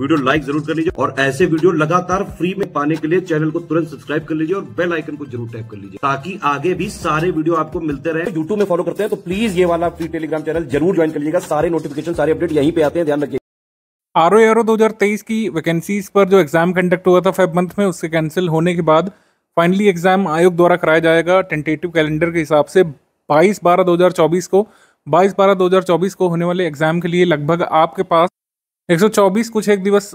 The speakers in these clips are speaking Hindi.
वीडियो लाइक जरूर कर लीजिए और ऐसे वीडियो लगातार फ्री में पाने के लिए चैनल को तुरंत सब्सक्राइब कर लीजिए और बेल आइकन को जरूर टैप कर लीजिए ताकि आगे भी सारे वीडियो आपको मिलते रहे यूट्यूब में फॉलो करते हैं तो प्लीज ये वाला फ्री टेलीग्राम चैनल जरूर ज्वाइन कर लीजिएगा सारे नोटिफिकेशन सारे अपडेट यहीं पे आते हैं ध्यान रखिए आर ओ एरो दो की वैकेंसीज पर जो एग्जाम कंडक्ट हुआ था फेब मंथ में उसके कैंसिल होने के बाद फाइनली एग्जाम आयोग द्वारा कराया जाएगा टेंटेटिव कैलेंडर के हिसाब से 22 बारह 2024 को 22 बारह 2024 को होने वाले एग्जाम के लिए लगभग आपके पास 124 कुछ एक दिवस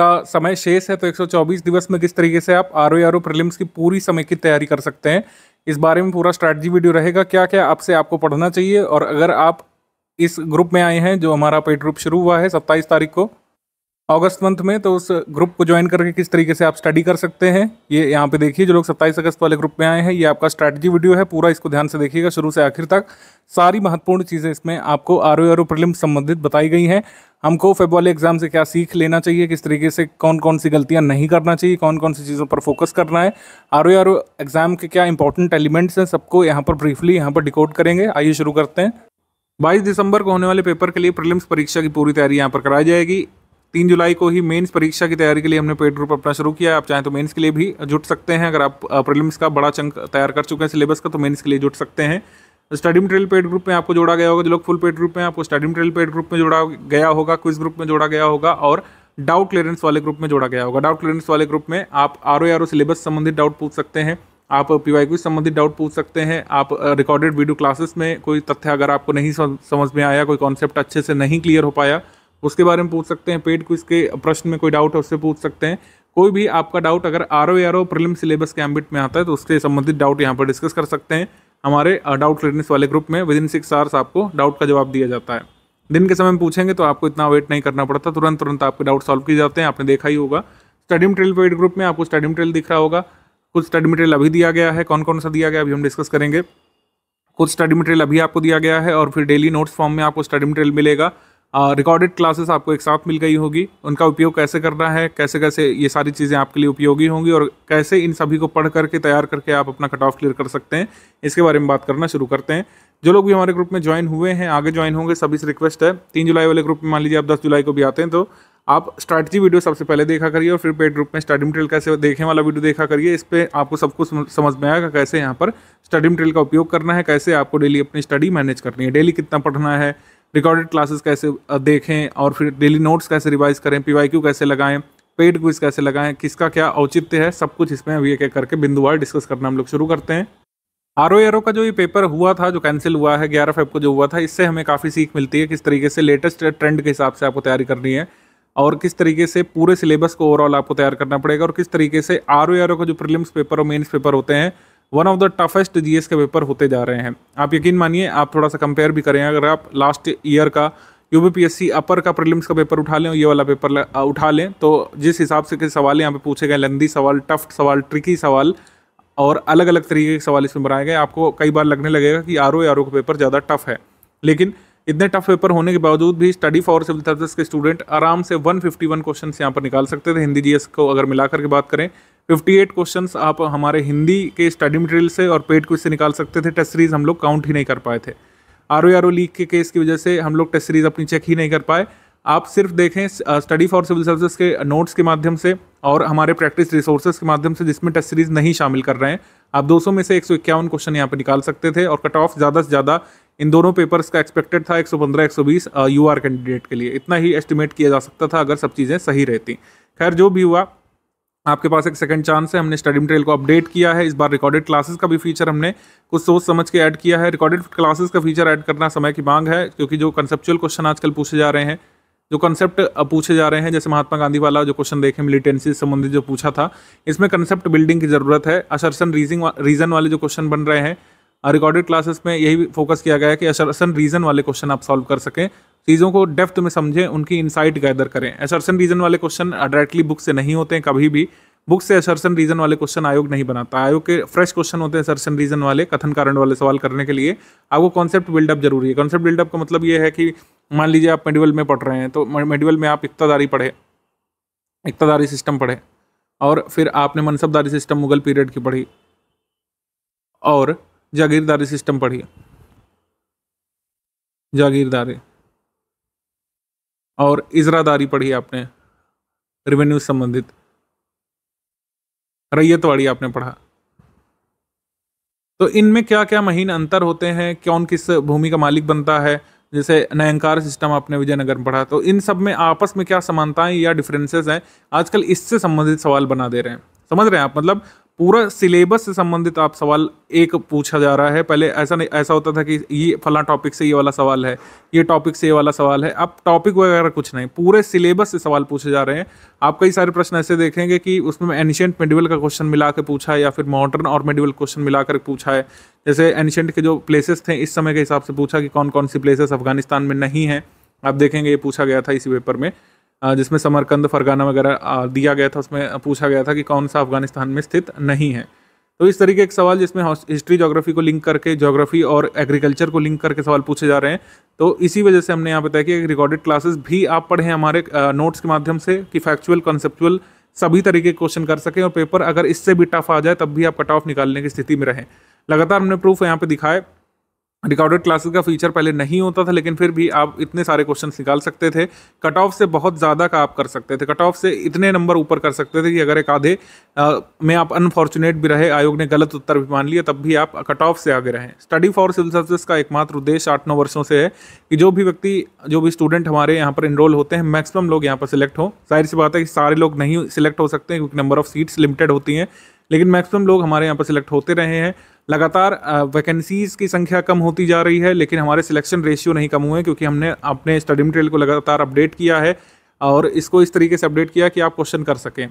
का समय शेष है तो 124 दिवस में किस तरीके से आप R O R O prelims की पूरी समय की तैयारी कर सकते हैं इस बारे में पूरा स्ट्रैटजी वीडियो रहेगा क्या क्या आपसे आपको पढ़ना चाहिए और अगर आप इस ग्रुप में आए हैं जो हमारा पेड ग्रुप शुरू हुआ है सत्ताईस तारीख को अगस्त मंथ में तो उस ग्रुप को ज्वाइन करके किस तरीके से आप स्टडी कर सकते हैं ये यहाँ पे देखिए जो लोग 27 अगस्त वाले ग्रुप में आए हैं ये आपका स्ट्रैटेजी वीडियो है पूरा इसको ध्यान से देखिएगा शुरू से आखिर तक सारी महत्वपूर्ण चीज़ें इसमें आपको आर ओ आर ओ प्रलिम संबंधित बताई गई हैं हमको फेब वाले एग्ज़ाम से क्या सीख लेना चाहिए किस तरीके से कौन कौन सी गलतियाँ नहीं करना चाहिए कौन कौन सी चीज़ों पर फोकस करना है आर ओ आर एग्ज़ाम के क्या इंपॉर्टेंट एलिमेंट्स हैं सबको यहाँ पर ब्रीफली यहाँ पर डिकोड करेंगे आइए शुरू करते हैं बाईस दिसंबर को होने वाले पेपर के लिए प्रिलिम्स परीक्षा की पूरी तैयारी यहाँ पर कराई जाएगी तीन जुलाई को ही मेंस परीक्षा की तैयारी के लिए हमने पेड ग्रुप अपना शुरू किया है आप चाहें तो मेंस के लिए भी जुट सकते हैं अगर आप प्रीलिम्स का बड़ा चंक तैयार कर चुके हैं सिलेबस का तो मेंस के लिए जुट सकते हैं स्टडी मटेरियल पेड ग्रुप में आपको जोड़ा गया होगा जो लोग फुल पेड ग्रुप में आपको स्टडी मटेरियल पेड ग्रुप में जोड़ा गया होगा क्विज ग्रुप में जोड़ा गया होगा और डाउट क्लियरेंस वाले ग्रुप में जोड़ा गया होगा डाउट क्लियरेंस वाले ग्रुप में आप R O R O syllabus संबंधित डाउट पूछ सकते हैं आप पी संबंधित डाउट पूछ सकते हैं आप रिकॉर्डेड वीडियो क्लासेस में कोई तथ्य अगर आपको नहीं समझ में आया कोई कॉन्सेप्ट अच्छे से नहीं क्लियर हो पाया उसके बारे में पूछ सकते हैं पेड क्विज के प्रश्न में कोई डाउट है उससे पूछ सकते हैं कोई भी आपका डाउट अगर R O R O prelim syllabus के एम्बिट में आता है तो उसके संबंधित डाउट यहाँ पर डिस्कस कर सकते हैं हमारे डाउट क्लियरनेस वाले ग्रुप में विद इन सिक्स आवर्स आपको डाउट का जवाब दिया जाता है दिन के समय में पूछेंगे तो आपको इतना वेट नहीं करना पड़ता तुरंत तुरंत आपके डाउट सॉल्व किए जाते हैं आपने देखा ही होगा स्टडी मटेरियल वेट ग्रुप में आपको स्टडी मटेरियल दिख रहा होगा कुछ स्टडी मटेरियल अभी दिया गया है कौन कौन सा दिया गया अभी हम डिस्कस करेंगे कुछ स्टडी मटेरियल अभी आपको दिया गया है और फिर डेली नोट्स फॉर्म में आपको स्टडी मटेरियल मिलेगा रिकॉर्डेड क्लासेस आपको एक साथ मिल गई होगी उनका उपयोग कैसे करना है कैसे कैसे ये सारी चीज़ें आपके लिए उपयोगी होंगी और कैसे इन सभी को पढ़ करके तैयार करके आप अपना कट ऑफ क्लियर कर सकते हैं इसके बारे में बात करना शुरू करते हैं जो लोग भी हमारे ग्रुप में ज्वाइन हुए हैं आगे ज्वाइन होंगे सभी से रिक्वेस्ट है तीन जुलाई वाले ग्रुप में मान लीजिए आप दस जुलाई को भी आते हैं तो आप स्ट्रैटेजी वीडियो सबसे पहले देखा करिए और फिर पेड ग्रुप में स्टडी मटेरियल कैसे देखने वाला वीडियो देखा करिए इस पर आपको सब कुछ समझ में आएगा कैसे यहाँ पर स्टडी मटेरियल का उपयोग करना है कैसे आपको डेली अपनी स्टडी मैनेज करनी है डेली कितना पढ़ना है रिकॉर्डेड क्लासेस कैसे देखें और फिर डेली नोट्स कैसे रिवाइज करें पी कैसे लगाएं पेड क्विज कैसे लगाएं किसका क्या औचित्य है सब कुछ इसमें अभी एक एक करके बिंदुवार डिस्कस करना हम लोग शुरू करते हैं आर ओ का जो ये पेपर हुआ था जो कैंसिल हुआ है ग्यारह फेब को जो हुआ था इससे हमें काफ़ी सीख मिलती है किस तरीके से लेटेस्ट ट्रेंड के हिसाब से आपको तैयारी करनी है और किस तरीके से पूरे सिलेबस को ओवरऑल आपको तैयार करना पड़ेगा और किस तरीके से आर ओ का जो प्रीलिम्स पेपर और मेन्स पेपर होते हैं one of the toughest GS के पेपर होते जा रहे हैं आप यकीन मानिए आप थोड़ा सा कंपेयर भी करें अगर आप लास्ट ईयर का यूपीपीएससी अपर का प्रीलिम्स का पेपर उठा लें ये वाला पेपर उठा लें तो जिस हिसाब से सवाल यहाँ पे पूछे गए लंदी सवाल टफ सवाल ट्रिकी सवाल और अलग अलग तरीके के सवाल इसमें बनाए गए आपको कई बार लगने लगेगा कि आर ओ आर ओ का पेपर ज़्यादा टफ है लेकिन इतने टफ पेपर होने के बावजूद भी स्टडी फॉर सिविल सर्विस के स्टूडेंट आराम से 151 क्वेश्चन यहाँ पर निकाल सकते थे हिंदी जीएस को अगर मिलाकर के बात करें 58 क्वेश्चन आप हमारे हिंदी के स्टडी मटेरियल से और पेड क्विज से निकाल सकते थे टेस्ट सीरीज हम लोग काउंट ही नहीं कर पाए थे आर ओ लीक के केस की वजह से हम लोग टेस्ट सीरीज अपनी चेक ही नहीं कर पाए आप सिर्फ देखें स्टडी फॉर सिविल सर्विस के नोट्स के माध्यम से और हमारे प्रैक्टिस रिसोर्सेज के माध्यम से जिसमें टेस्ट सीरीज नहीं शामिल कर रहे हैं आप 200 में से एक क्वेश्चन यहाँ पर निकाल सकते थे और कट ऑफ ज़्यादा से ज़्यादा इन दोनों पेपर्स का एक्सपेक्टेड था 115 120 यूआर कैंडिडेट के लिए इतना ही एस्टिमेट किया जा सकता था अगर सब चीज़ें सही रहती खैर जो भी हुआ आपके पास एक सेकंड चांस है हमने स्टडी मटेरियल को अपडेट किया है इस बार रिकॉर्डेड क्लासेस का भी फीचर हमने कुछ सोच समझ के ऐड किया है रिकॉर्डेड क्लासेस का फीचर ऐड करना समय की मांग है क्योंकि जो कंसेप्चुअल क्वेश्चन आजकल पूछे जा रहे हैं जो कंसेप्ट पूछे जा रहे हैं जैसे महात्मा गांधी वाला जो क्वेश्चन देखे मिलिटेंसी से संबंधित जो पूछा था इसमें कंसेप्ट बिल्डिंग की ज़रूरत है असरसन रीजन वाले जो क्वेश्चन बन रहे हैं रिकॉर्डेड क्लासेस में यही फोकस किया गया है कि असरसन रीज़न वाले क्वेश्चन आप सॉल्व कर सकें चीज़ों को डेप्थ में समझें उनकी इनसाइट गैदर करें असरसन रीज़न वाले क्वेश्चन डायरेक्टली बुक से नहीं होते हैं कभी भी बुक से असरसन रीजन वाले क्वेश्चन आयोग नहीं बनाता आयोग के फ्रेश क्वेश्चन होते हैं असरसन रीजन वाले कथन कारण वाले सवाल करने के लिए आपको कॉन्सेप्ट बिल्डअप जरूरी है कॉन्सेप्ट बिल्डअप का मतलब ये है कि मान लीजिए आप मेडिवल में पढ़ रहे हैं तो मेडिवल में आप इकतदारी पढ़े इकतदारी सिस्टम पढ़े और फिर आपने मनसबदारी सिस्टम मुगल पीरियड की पढ़ी और जागीरदारी सिस्टम पढ़िए जागीरदारी और इजरादारी पढ़ी आपने रेवेन्यू संबंधित रैयतवाड़ी आपने पढ़ा तो इनमें क्या क्या महीन अंतर होते हैं कौन किस भूमि का मालिक बनता है जैसे नयंकार सिस्टम आपने विजयनगर में पढ़ा तो इन सब में आपस में क्या समानताएं या डिफरेंसेस हैं आजकल इससे संबंधित सवाल बना दे रहे हैं समझ रहे हैं आप मतलब पूरा सिलेबस से संबंधित आप सवाल एक पूछा जा रहा है पहले ऐसा नहीं ऐसा होता था कि ये फला टॉपिक से ये वाला सवाल है ये टॉपिक से ये वाला सवाल है अब टॉपिक वगैरह कुछ नहीं पूरे सिलेबस से सवाल पूछे जा रहे हैं आप कई सारे प्रश्न ऐसे देखेंगे कि उसमें एनशियंट मेडिवल का क्वेश्चन मिला के पूछा है या फिर मॉडर्न और मेडिवल क्वेश्चन मिला कर पूछा है जैसे एनशियंट के जो प्लेसेस थे इस समय के हिसाब से पूछा कि कौन कौन सी प्लेसेस अफगानिस्तान में नहीं है आप देखेंगे ये पूछा गया था इसी पेपर में जिसमें समरकंद फरगाना वगैरह दिया गया था उसमें पूछा गया था कि कौन सा अफगानिस्तान में स्थित नहीं है तो इस तरीके एक सवाल जिसमें हिस्ट्री जोग्राफी को लिंक करके जोग्राफी और एग्रीकल्चर को लिंक करके सवाल पूछे जा रहे हैं तो इसी वजह से हमने यहाँ बताया कि रिकॉर्डेड क्लासेस भी आप पढ़ें हमारे नोट्स के माध्यम से कि फैक्चुअल कॉन्सेप्चुअल सभी तरीके के क्वेश्चन कर सकें और पेपर अगर इससे भी टफ आ जाए तब भी आप कट ऑफ निकालने की स्थिति में रहें लगातार हमने प्रूफ यहाँ पे दिखाए रिकॉर्डेड क्लासेस का फीचर पहले नहीं होता था लेकिन फिर भी आप इतने सारे क्वेश्चन निकाल सकते थे कट ऑफ से बहुत ज़्यादा का आप कर सकते थे कट ऑफ से इतने नंबर ऊपर कर सकते थे कि अगर एक आधे में आप अनफॉर्चुनेट भी रहे आयोग ने गलत उत्तर भी मान लिया तब भी आप कट ऑफ से आगे रहें स्टडी फॉर सिविल सर्विस का एकमात्र उद्देश्य आठ नौ वर्षों से है कि जो भी व्यक्ति जो भी स्टूडेंट हमारे यहाँ पर इनरोल होते हैं मैक्सिमम लोग यहाँ पर सिलेक्ट हों जाहिर सी बात है कि सारे लोग नहीं सिलेक्ट हो सकते क्योंकि नंबर ऑफ सीट्स लिमिटेड होती हैं लेकिन मैक्सिमम लोग हमारे यहाँ पर सिलेक्ट होते रहे हैं लगातार वैकेंसीज़ की संख्या कम होती जा रही है लेकिन हमारे सिलेक्शन रेशियो नहीं कम हुए क्योंकि हमने अपने स्टडी मटेरियल को लगातार अपडेट किया है और इसको इस तरीके से अपडेट किया कि आप क्वेश्चन कर सकें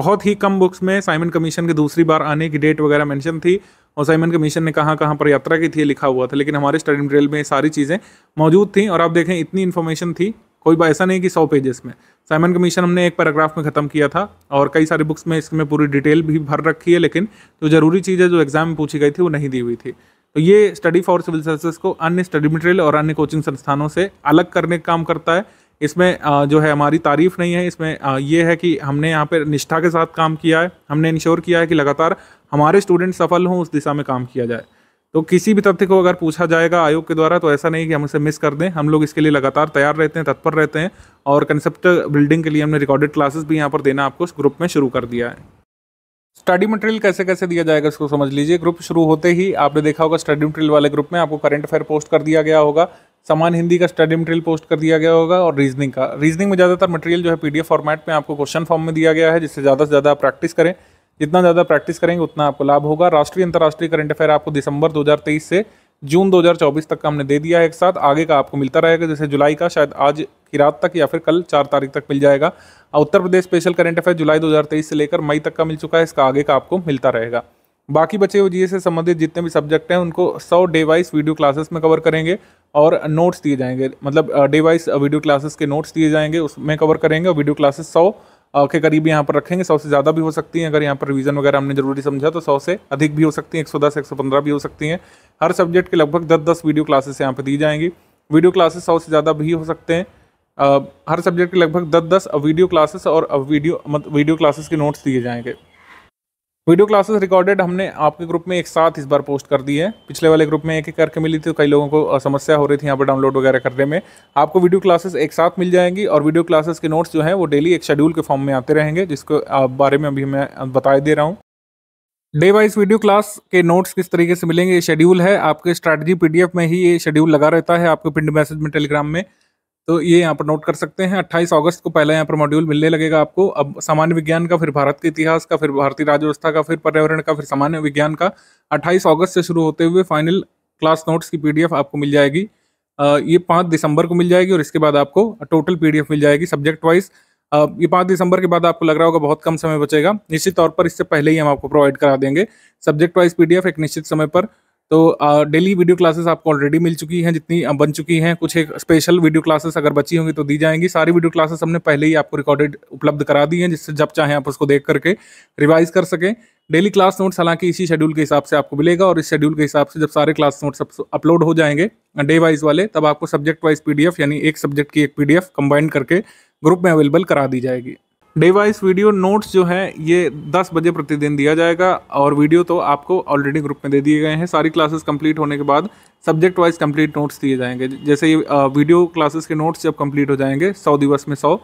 बहुत ही कम बुक्स में साइमन कमीशन के दूसरी बार आने की डेट वगैरह मेंशन थी और साइमन कमीशन ने कहाँ कहाँ पर यात्रा की थी लिखा हुआ था लेकिन हमारे स्टडी मटेरियल में सारी चीज़ें मौजूद थी और आप देखें इतनी इन्फॉर्मेशन थी कोई बात ऐसा नहीं कि सौ पेजेस में साइमन कमीशन हमने एक पैराग्राफ में ख़त्म किया था और कई सारी बुक्स में इसमें पूरी डिटेल भी भर रखी है लेकिन जो ज़रूरी चीज़ें जो एग्ज़ाम में पूछी गई थी वो नहीं दी हुई थी तो ये स्टडी फॉर सिविल सर्विसेज को अन्य स्टडी मटेरियल और अन्य कोचिंग संस्थानों से अलग करने का काम करता है इसमें जो है हमारी तारीफ नहीं है इसमें ये है कि हमने यहाँ पर निष्ठा के साथ काम किया है हमने इंश्योर किया है कि लगातार हमारे स्टूडेंट सफल हों उस दिशा में काम किया जाए तो किसी भी तथ्य को अगर पूछा जाएगा आयोग के द्वारा तो ऐसा नहीं कि हम इसे मिस कर दें हम लोग इसके लिए लगातार तैयार रहते हैं तत्पर रहते हैं और कंसेप्ट बिल्डिंग के लिए हमने रिकॉर्डेड क्लासेस भी यहाँ पर देना आपको इस ग्रुप में शुरू कर दिया है स्टडी मटेरियल कैसे कैसे दिया जाएगा इसको समझ लीजिए ग्रुप शुरू होते ही आपने देखा होगा स्टडी मटेरियल वाले ग्रुप में आपको करंट अफेयर पोस्ट कर दिया गया होगा समान हिंदी का स्टडी मटेरियल पोस्ट कर दिया गया होगा और रीजनिंग का रीजनिंग में ज़्यादातर मटेरियल जो है पीडीएफ फॉर्मेट में आपको क्वेश्चन फॉर्म में दिया गया है जिससे ज़्यादा से ज़्यादा प्रैक्टिस करें जितना ज़्यादा प्रैक्टिस करेंगे उतना आपको लाभ होगा राष्ट्रीय अंतर्राष्ट्रीय करंट अफेयर आपको दिसंबर 2023 से जून 2024 तक का हमने दे दिया है एक साथ आगे का आपको मिलता रहेगा जैसे जुलाई का शायद आज की रात तक या फिर कल चार तारीख तक मिल जाएगा और Uttar Pradesh special current affair जुलाई 2023 से लेकर मई तक का मिल चुका है इसका आगे का आपको मिलता रहेगा बाकी बचे हुए जी से संबंधित जितने भी सब्जेक्ट हैं उनको सौ डे वाइज वीडियो क्लासेस में कवर करेंगे और नोट्स दिए जाएंगे मतलब डे वाइज वीडियो क्लासेस के नोट्स दिए जाएंगे उसमें कवर करेंगे और वीडियो क्लासेस सौ के करीब यहाँ पर रखेंगे सौ से ज़्यादा भी हो सकती हैं अगर यहाँ पर रिवीजन वगैरह हमने जरूरी समझा तो सौ से अधिक भी हो सकती हैं एक सौ दस एक सौ पंद्रह भी हो सकती हैं हर सब्जेक्ट के लगभग दस दस वीडियो क्लासेस यहाँ पर दी जाएंगी वीडियो क्लासेस सौ से ज़्यादा भी हो सकते हैं हर सब्जेक्ट के लगभग दस दस वीडियो क्लासेस और वीडियो मतलब वीडियो क्लासेस के नोट्स दिए जाएंगे वीडियो क्लासेस रिकॉर्डेड हमने आपके ग्रुप में एक साथ इस बार पोस्ट कर दी है पिछले वाले ग्रुप में एक एक करके मिली थी तो कई लोगों को समस्या हो रही थी यहाँ पर डाउनलोड वगैरह करने में आपको वीडियो क्लासेस एक साथ मिल जाएंगी और वीडियो क्लासेस के नोट्स जो हैं वो डेली एक शेड्यूल के फॉर्म में आते रहेंगे जिसको बारे में अभी मैं बताए दे रहा हूँ डे वाइज वीडियो क्लास के नोट्स किस तरीके से मिलेंगे ये शेड्यूल है आपके स्ट्रैटेजी पीडीएफ में ही ये शेड्यूल लगा रहता है आपके पिंड मैसेज में टेलीग्राम में तो ये यहाँ पर नोट कर सकते हैं 28 अगस्त को पहला यहाँ पर मॉड्यूल मिलने लगेगा आपको अब सामान्य विज्ञान का फिर भारत के इतिहास का फिर भारतीय राज्य व्यवस्था का फिर पर्यावरण का फिर सामान्य विज्ञान का 28 अगस्त से शुरू होते हुए फाइनल क्लास नोट्स की पीडीएफ आपको मिल जाएगी ये पाँच दिसंबर को मिल जाएगी और इसके बाद आपको टोटल पीडीएफ मिल जाएगी सब्जेक्ट वाइज ये पाँच दिसंबर के बाद आपको लग रहा होगा बहुत कम समय बचेगा निश्चित तौर पर इससे पहले ही हम आपको प्रोवाइड करा देंगे सब्जेक्ट वाइज पीडीएफ एक निश्चित समय पर तो डेली वीडियो क्लासेस आपको ऑलरेडी मिल चुकी हैं जितनी बन चुकी हैं कुछ एक स्पेशल वीडियो क्लासेस अगर बची होंगी तो दी जाएंगी सारी वीडियो क्लासेस हमने पहले ही आपको रिकॉर्डेड उपलब्ध करा दी हैं जिससे जब चाहें आप उसको देख करके रिवाइज कर सकें डेली क्लास नोट्स हालांकि इसी शेड्यूल के हिसाब से आपको मिलेगा और इस शेड्यूल के हिसाब से जब सारे क्लास नोट्स अपलोड हो जाएंगे डे वाइज वाले तब आपको सब्जेक्ट वाइज पी यानी एक सब्जेक्ट की एक पीडीएफ कंबाइंड करके ग्रुप में अवेलेबल करा दी जाएगी वाइज वीडियो नोट्स जो है ये 10 बजे प्रतिदिन दिया जाएगा और वीडियो तो आपको ऑलरेडी ग्रुप में दे दिए गए हैं सारी क्लासेस कंप्लीट होने के बाद सब्जेक्ट वाइज कंप्लीट नोट्स दिए जाएंगे जैसे ये वीडियो क्लासेस के नोट्स जब कंप्लीट हो जाएंगे सौ दिवस में सौ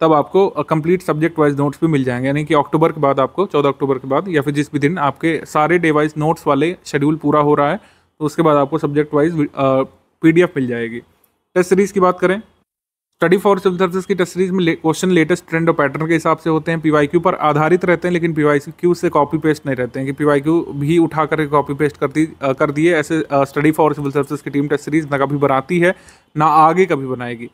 तब आपको कंप्लीट सब्जेक्ट वाइज नोट्स भी मिल जाएंगे यानी कि अक्टूबर के बाद आपको चौदह अक्टूबर के बाद या फिर जिस भी दिन आपके सारे डे वाइज नोट्स वाले शेड्यूल पूरा हो रहा है तो उसके बाद आपको सब्जेक्ट वाइज पी मिल जाएगी टेस्ट सीरीज़ की बात करें स्टडी फॉर सिविल सर्विस की टेस्ट सीरीज में क्वेश्चन लेटेस्ट ट्रेंड और पैटर्न के हिसाब से होते हैं पीवाईक्यू पर आधारित रहते हैं लेकिन पीवाईक्यू से कॉपी पेस्ट नहीं रहते हैं कि पीवाईक्यू भी उठा करके कॉपी पेस्ट दी कर दिए ऐसे स्टडी फॉर सिविल सर्विस की टीम टेस्ट सीरीज ना कभी बनाती है ना आगे कभी बनाएगी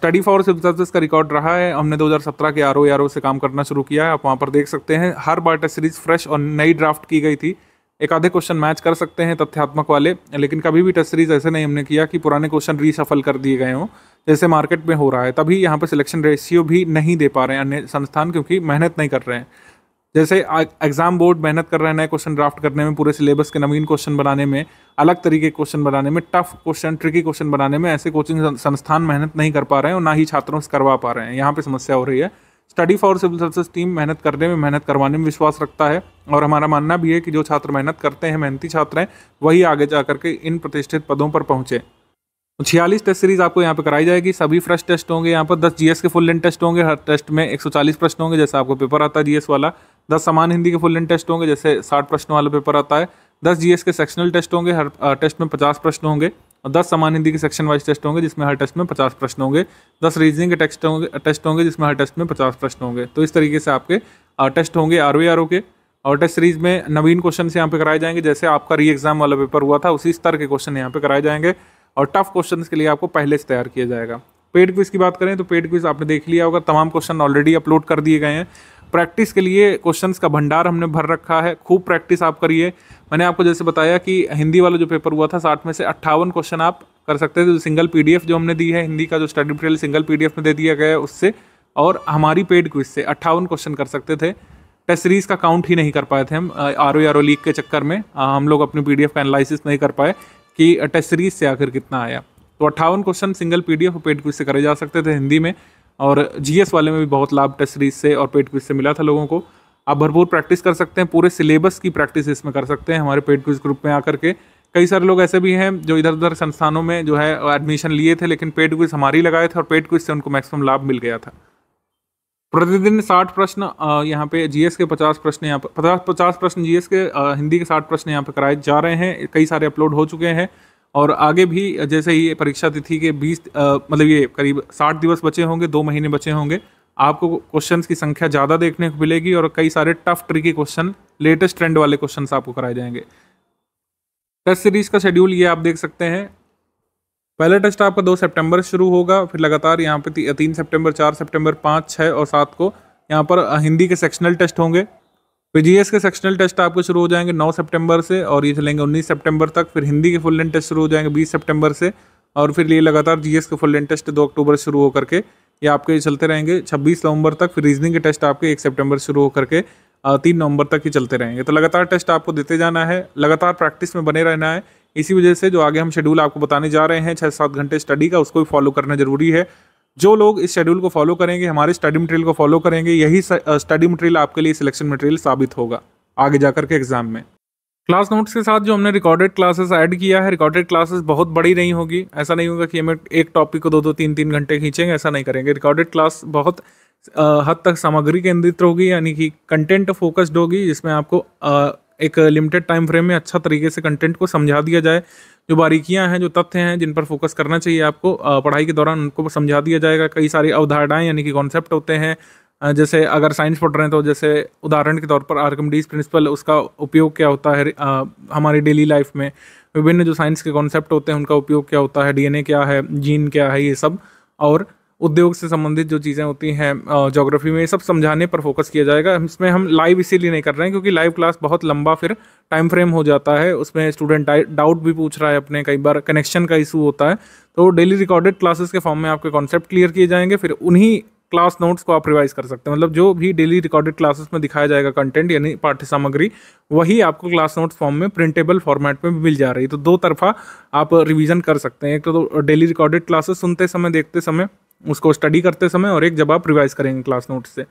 स्टडी फॉर सिविल सर्विस का रिकॉर्ड रहा है हमने 2017 के आर ओ से काम करना शुरू किया है आप वहाँ पर देख सकते हैं हर बार टेस्ट सीरीज फ्रेश और नई ड्राफ्ट की गई थी एक आधे क्वेश्चन मैच कर सकते हैं तथ्यात्मक वाले लेकिन कभी भी टेस्ट सीरीज ऐसे नहीं हमने किया कि पुराने क्वेश्चन रीसफल कर दिए गए हों जैसे मार्केट में हो रहा है तभी यहाँ पर सिलेक्शन रेशियो भी नहीं दे पा रहे हैं अन्य संस्थान क्योंकि मेहनत नहीं कर रहे हैं जैसे एग्जाम बोर्ड मेहनत कर रहे हैं नए क्वेश्चन ड्राफ्ट करने में पूरे सिलेबस के नवीन क्वेश्चन बनाने में अलग तरीके के क्वेश्चन बनाने में टफ क्वेश्चन ट्रिकी क्वेश्चन बनाने में ऐसे कोचिंग संस्थान मेहनत नहीं कर पा रहे हैं और ना ही छात्रों से करवा पा रहे हैं यहाँ पे समस्या हो रही है study for civil service team मेहनत करने में मेहनत करवाने में विश्वास रखता है और हमारा मानना भी है कि जो छात्र मेहनत करते हैं मेहनती छात्र हैं वही आगे जा करके इन प्रतिष्ठित पदों पर पहुँचे तो छियालीस टेस्ट सीरीज आपको यहाँ पर कराई जाएगी सभी फ्रेश टेस्ट होंगे यहाँ पर दस जीएस के फुल लेंथ टेस्ट होंगे हर टेस्ट में एक प्रश्न होंगे जैसे आपको पेपर आता है जीएस वाला दस समान हिंदी के फुल लेंथ टेस्ट होंगे जैसे साठ प्रश्न वाला पेपर आता है दस जीएस के सेक्शनल टेस्ट होंगे हर टेस्ट में पचास प्रश्न होंगे और दस सामान्य हिंदी के सेक्शन वाइज टेस्ट होंगे जिसमें हर टेस्ट में पचास प्रश्न होंगे दस रीजनिंग के टेस्ट होंगे टेस्ट होंगे जिसमें हर टेस्ट में पचास प्रश्न होंगे तो इस तरीके से आपके टेस्ट होंगे आर वी आर ओ के और टेस्ट सीरीज में नवीन क्वेश्चन यहाँ पे कराए जाएंगे जैसे आपका री एग्जाम वाला पेपर हुआ था उसी स्तर के क्वेश्चन यहाँ पे कराए जाएंगे और टफ क्वेश्चन के लिए आपको पहले से तैयार किया जाएगा पेड क्विज की बात करें तो पेड क्विज आपने देख लिया होगा तमाम क्वेश्चन ऑलरेडी अपलोड कर दिए गए हैं प्रैक्टिस के लिए क्वेश्चंस का भंडार हमने भर रखा है खूब प्रैक्टिस आप करिए मैंने आपको जैसे बताया कि हिंदी वाला जो पेपर हुआ था साठ में से अट्ठावन क्वेश्चन आप कर सकते थे सिंगल पीडीएफ जो हमने दी है हिंदी का जो स्टडी मटेरियल सिंगल पीडीएफ में दे दिया गया है उससे और हमारी पेड क्विज से अट्ठावन क्वेश्चन कर सकते थे टेस्ट सीरीज़ का काउंट ही नहीं कर पाए थे हम R O R O leak के चक्कर में हम लोग अपने पी का एनालिसिस नहीं कर पाए कि टेस्ट सीरीज़ से आखिर कितना आया तो अट्ठावन question single P D F paid quiz से करे जा सकते थे हिंदी में और जीएस वाले में भी बहुत लाभ टेस्ट सीरीज से और पेड क्विज से मिला था लोगों को आप भरपूर प्रैक्टिस कर सकते हैं पूरे सिलेबस की प्रैक्टिस इसमें कर सकते हैं हमारे पेड क्विज ग्रुप में आकर के कई सारे लोग ऐसे भी हैं जो इधर उधर संस्थानों में जो है एडमिशन लिए थे लेकिन पेड क्विज हमारे ही लगाए थे और पेड क्विज से उनको मैक्सिमम लाभ मिल गया था प्रतिदिन साठ प्रश्न यहाँ पे जीएस के पचास प्रश्न यहाँ पर पचास पचास प्रश्न जी के हिंदी के साठ प्रश्न यहाँ पे कराए जा रहे हैं कई सारे अपलोड हो चुके हैं और आगे भी जैसे ही परीक्षा तिथि के बीस मतलब ये करीब साठ दिवस बचे होंगे दो महीने बचे होंगे आपको क्वेश्चन की संख्या ज़्यादा देखने को मिलेगी और कई सारे tough tricky question latest trend वाले क्वेश्चन आपको कराए जाएंगे टेस्ट सीरीज का शेड्यूल ये आप देख सकते हैं पहला टेस्ट आपका दो सितंबर से शुरू होगा फिर लगातार यहाँ पे ती, तीन सितंबर चार सितंबर पाँच छः और सात को यहाँ पर हिंदी के सेक्शनल टेस्ट होंगे फिर तो जीएस के सेक्शनल टेस्ट आपके शुरू हो जाएंगे 9 सितंबर से और ये चलेंगे 19 सितंबर तक फिर हिंदी के फुल लेंथ टेस्ट शुरू हो जाएंगे 20 सितंबर से और फिर ये लगातार जीएस के फुल लेंथ टेस्ट 2 अक्टूबर से शुरू होकर के ये आपके चलते रहेंगे 26 नवंबर तक फिर रीजनिंग के टेस्ट आपके 1 सितंबर शुरू होकर के तीन नवंबर तक ही चलते रहेंगे तो लगातार टेस्ट आपको देते जाना है लगातार प्रैक्टिस में बने रहना है इसी वजह से जो आगे हम शेड्यूल आपको बताने जा रहे हैं छः सात घंटे स्टडी का उसको भी फॉलो करना जरूरी है जो लोग इस शेड्यूल को फॉलो करेंगे हमारे स्टडी मटेरियल को फॉलो करेंगे यही स्टडी मटेरियल आपके लिए सिलेक्शन मटेरियल साबित होगा आगे जाकर के एग्जाम में क्लास नोट्स के साथ जो हमने रिकॉर्डेड क्लासेस ऐड किया है रिकॉर्डेड क्लासेस बहुत बड़ी नहीं होगी ऐसा नहीं होगा कि हमें एक टॉपिक को दो दो तीन तीन घंटे खींचेंगे ऐसा नहीं करेंगे रिकॉर्डेड क्लास बहुत हद तक सामग्री केंद्रित होगी यानी कि कंटेंट फोकस्ड होगी जिसमें आपको एक लिमिटेड टाइम फ्रेम में अच्छा तरीके से कंटेंट को समझा दिया जाए जो बारीकियां हैं जो तथ्य हैं जिन पर फोकस करना चाहिए आपको पढ़ाई के दौरान उनको समझा दिया जाएगा कई सारी अवधारणाएं यानी कि कॉन्सेप्ट होते हैं जैसे अगर साइंस पढ़ रहे हैं तो जैसे उदाहरण के तौर पर आर्कमडीज प्रिंसिपल उसका उपयोग क्या होता है हमारी डेली लाइफ में विभिन्न जो साइंस के कॉन्सेप्ट होते हैं उनका उपयोग क्या होता है डीएनए क्या है जीन क्या है ये सब और उद्योग से संबंधित जो चीज़ें होती हैं जोग्राफी में ये सब समझाने पर फोकस किया जाएगा इसमें हम लाइव इसीलिए नहीं कर रहे हैं क्योंकि लाइव क्लास बहुत लंबा फिर टाइम फ्रेम हो जाता है उसमें स्टूडेंट डाउट भी पूछ रहा है अपने कई बार कनेक्शन का इशू होता है तो डेली रिकॉर्डेड क्लासेस के फॉर्म में आपके कॉन्सेप्ट क्लियर किए जाएंगे फिर उन्हीं क्लास नोट्स को आप रिवाइज कर सकते हैं मतलब जो भी डेली रिकॉर्डेड क्लासेस में दिखाया जाएगा कंटेंट यानी पाठ्य सामग्री वही आपको क्लास नोट्स फॉर्म में प्रिंटेबल फॉर्मेट में मिल जा रही है तो दो तरफा आप रिवीजन कर सकते हैं एक तो डेली रिकॉर्डेड क्लासेस सुनते समय देखते समय उसको स्टडी करते समय और एक जब आप रिवाइज करेंगे क्लास नोट से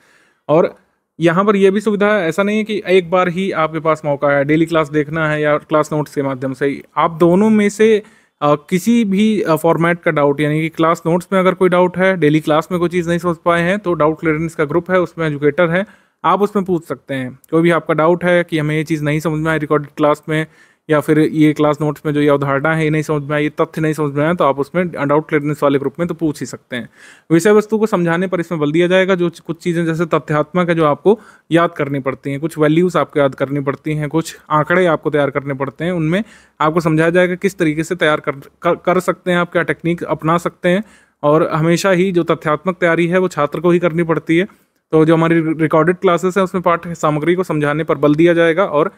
और यहाँ पर यह भी सुविधा है ऐसा नहीं है कि एक बार ही आपके पास मौका है डेली क्लास देखना है या क्लास नोट्स के माध्यम से आप दोनों में से आ, किसी भी फॉर्मेट का डाउट यानी कि क्लास नोट्स में अगर कोई डाउट है डेली क्लास में कोई चीज़ नहीं समझ पाए हैं तो डाउट क्लियरेंस का ग्रुप है उसमें एजुकेटर है आप उसमें पूछ सकते हैं कोई भी आपका डाउट है कि हमें ये चीज़ नहीं समझ में आई रिकॉर्डेड क्लास में या फिर ये क्लास नोट्स में जो ये अवधारणा है ये नहीं समझ में आई ये तथ्य नहीं समझ में आया तो आप उसमें अंडाउट क्लियरनेस वाले ग्रुप में तो पूछ ही सकते हैं विषय वस्तु को समझाने पर इसमें बल दिया जाएगा जो कुछ चीज़ें जैसे तथ्यात्मक है जो आपको याद करनी पड़ती हैं कुछ वैल्यूज़ आपको याद करनी पड़ती हैं कुछ आंकड़े आपको तैयार करने पड़ते हैं उनमें आपको समझाया जाएगा किस तरीके से तैयार कर कर सकते हैं आप क्या टेक्निक अपना सकते हैं और हमेशा ही जो तथ्यात्मक तैयारी है वो छात्र को ही करनी पड़ती है तो जो हमारी रिकॉर्डेड क्लासेस हैं उसमें पाठ सामग्री को समझाने पर बल दिया जाएगा और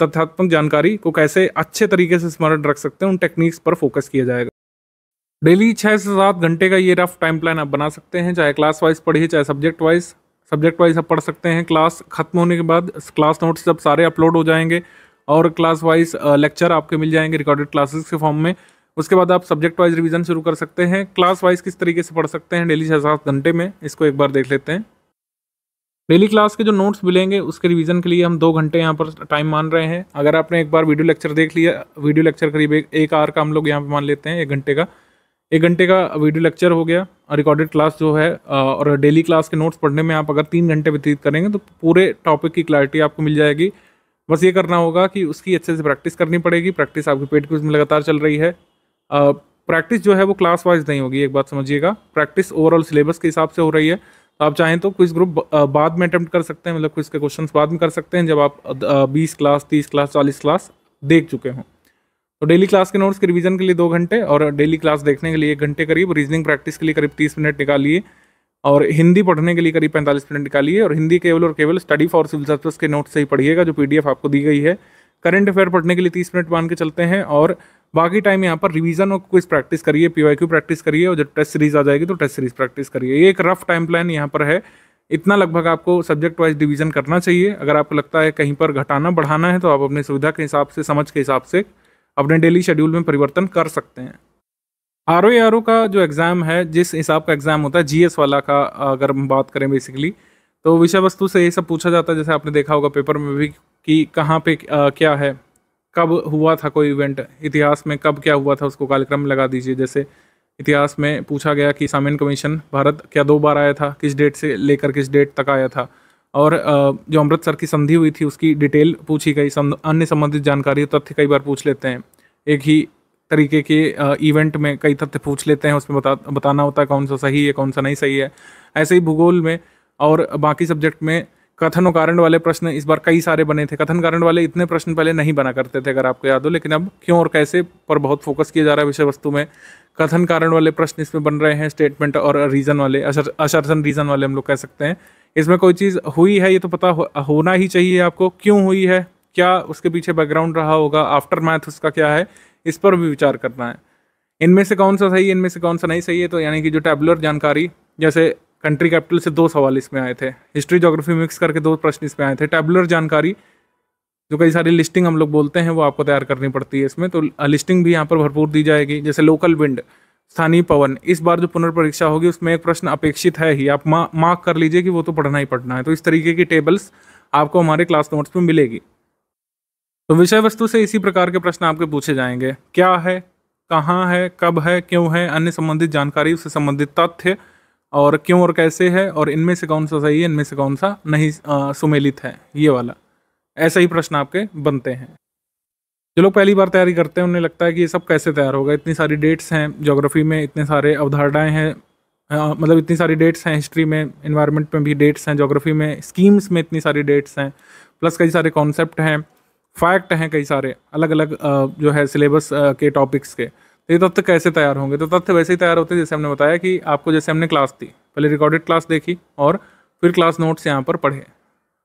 तथ्यात्मक जानकारी को कैसे अच्छे तरीके से स्मरण रख सकते हैं उन टेक्निक्स पर फोकस किया जाएगा डेली छः से सात घंटे का ये रफ टाइम प्लान आप बना सकते हैं चाहे क्लास वाइज पढ़िए चाहे सब्जेक्ट वाइज सब्जेक्ट वाइज आप पढ़ सकते हैं क्लास खत्म होने के बाद क्लास नोट्स जब सारे अपलोड हो जाएंगे और क्लास वाइज लेक्चर आपके मिल जाएंगे रिकॉर्डेड क्लासेस के फॉर्म में उसके बाद आप सब्जेक्ट वाइज रिवीजन शुरू कर सकते हैं क्लास वाइज किस तरीके से पढ़ सकते हैं डेली छः सात घंटे में इसको एक बार देख लेते हैं डेली क्लास के जो नोट्स मिलेंगे उसके रिवीजन के लिए हम दो घंटे यहाँ पर टाइम मान रहे हैं अगर आपने एक बार वीडियो लेक्चर देख लिया वीडियो लेक्चर करीब एक एक आर का हम लोग यहाँ पर मान लेते हैं एक घंटे का एक घंटे का वीडियो लेक्चर हो गया रिकॉर्डेड क्लास जो है और डेली क्लास के नोट्स पढ़ने में आप अगर तीन घंटे व्यतीत करेंगे तो पूरे टॉपिक की क्लैरिटी आपको मिल जाएगी बस ये करना होगा कि उसकी अच्छे से प्रैक्टिस करनी पड़ेगी प्रैक्टिस आपकी पेट क्विज में लगातार चल रही है प्रैक्टिस जो है वो क्लास वाइज नहीं होगी एक बात समझिएगा प्रैक्टिस ओवरऑल सिलेबस के हिसाब से हो रही है आप चाहें तो क्विज ग्रुप बाद में अटैम्प्ट कर सकते हैं मतलब क्विज के क्वेश्चन बाद में कर सकते हैं जब आप बीस क्लास तीस क्लास चालीस क्लास देख चुके हों तो डेली क्लास के नोट्स के रिवीजन के लिए दो घंटे और डेली क्लास देखने के लिए एक घंटे करीब रीजनिंग प्रैक्टिस के लिए करीब तीस मिनट निकालिए और हिंदी पढ़ने के लिए करीब पैंतालीस मिनट निकालिए और हिंदी केवल और केवल स्टडी फॉर सिविल सर्विस के नोट्स से ही पढ़िएगा जो पीडीएफ आपको दी गई है करंट अफेयर पढ़ने के लिए तीस मिनट मान के चलते हैं और बाकी टाइम यहाँ पर रिवीजन और क्विज प्रैक्टिस करिए पीवाईक्यू प्रैक्टिस करिए और जब टेस्ट सीरीज आ जाएगी तो टेस्ट सीरीज प्रैक्टिस करिए ये एक रफ टाइम प्लान यहाँ पर है इतना लगभग आपको सब्जेक्ट वाइज डिवीजन करना चाहिए अगर आपको लगता है कहीं पर घटाना बढ़ाना है तो आप अपनी सुविधा के हिसाब से समझ के हिसाब से अपने डेली शेड्यूल में परिवर्तन कर सकते हैं आर ओ आर ओ का जो एग्ज़ाम है जिस हिसाब का एग्ज़ाम होता है जी एस वाला का अगर हम बात करें बेसिकली तो विषय वस्तु से ये सब पूछा जाता है जैसे आपने देखा होगा पेपर में भी कि कहाँ पे क्या है कब हुआ था कोई इवेंट इतिहास में कब क्या हुआ था उसको कार्यक्रम लगा दीजिए जैसे इतिहास में पूछा गया कि सामिन कमीशन भारत क्या दो बार आया था किस डेट से लेकर किस डेट तक आया था और जो अमृतसर की संधि हुई थी उसकी डिटेल पूछी गई अन्य संबंधित जानकारी तथ्य कई बार पूछ लेते हैं एक ही तरीके के इवेंट में कई तथ्य पूछ लेते हैं उसमें बता बताना होता है कौन सा सही है कौन सा नहीं सही है ऐसे ही भूगोल में और बाकी सब्जेक्ट में कथन और कारण वाले प्रश्न इस बार कई सारे बने थे कथन कारण वाले इतने प्रश्न पहले नहीं बना करते थे अगर आपको याद हो लेकिन अब क्यों और कैसे पर बहुत फोकस किया जा रहा है विषय वस्तु में कथन कारण वाले प्रश्न इसमें बन रहे हैं स्टेटमेंट और रीज़न वाले अशर्सन रीज़न वाले हम लोग कह सकते हैं इसमें कोई चीज़ हुई है ये तो पता हो, होना ही चाहिए आपको क्यों हुई है क्या उसके पीछे बैकग्राउंड रहा होगा आफ्टर मैथ उसका क्या है इस पर भी विचार करना है इनमें से कौन सा सही है इनमें से कौन सा नहीं सही है तो यानी कि जो टेबुलर जानकारी जैसे कंट्री कैपिटल से दो सवाल इसमें आए थे हिस्ट्री जोग्राफी मिक्स करके दो प्रश्न इसमें आए थे टेबुलर जानकारी जो कई सारी लिस्टिंग हम लोग बोलते हैं वो आपको तैयार करनी पड़ती है इसमें तो लिस्टिंग भी यहाँ पर भरपूर दी जाएगी जैसे लोकल विंड स्थानीय पवन इस बार जो पुनर्परीक्षा होगी उसमें एक प्रश्न अपेक्षित है ही आप मा, मार्क कर लीजिए कि वो तो पढ़ना ही पढ़ना है तो इस तरीके की टेबल्स आपको हमारे क्लास नोट्स में मिलेगी तो विषय वस्तु से इसी प्रकार के प्रश्न आपके पूछे जाएंगे क्या है कहाँ है कब है क्यों है अन्य संबंधित जानकारी उससे संबंधित तथ्य और क्यों और कैसे है और इनमें से कौन सा सही है इनमें से कौन सा नहीं आ, सुमेलित है ये वाला ऐसे ही प्रश्न आपके बनते हैं जो लोग पहली बार तैयारी करते हैं उन्हें लगता है कि ये सब कैसे तैयार होगा इतनी सारी डेट्स हैं जोग्राफी में इतने सारे अवधारणाएँ हैं मतलब इतनी सारी डेट्स हैं हिस्ट्री में इन्वायरमेंट में भी डेट्स हैं जोग्राफी में स्कीम्स में इतनी सारी डेट्स हैं प्लस कई सारे कॉन्सेप्ट हैं फैक्ट हैं कई सारे अलग अलग जो है सिलेबस के टॉपिक्स के ये तथ्य कैसे तैयार होंगे तो तथ्य वैसे ही तैयार होते हैं जैसे हमने बताया कि आपको जैसे हमने क्लास दी पहले रिकॉर्डेड क्लास देखी और फिर क्लास नोट्स यहाँ पर पढ़े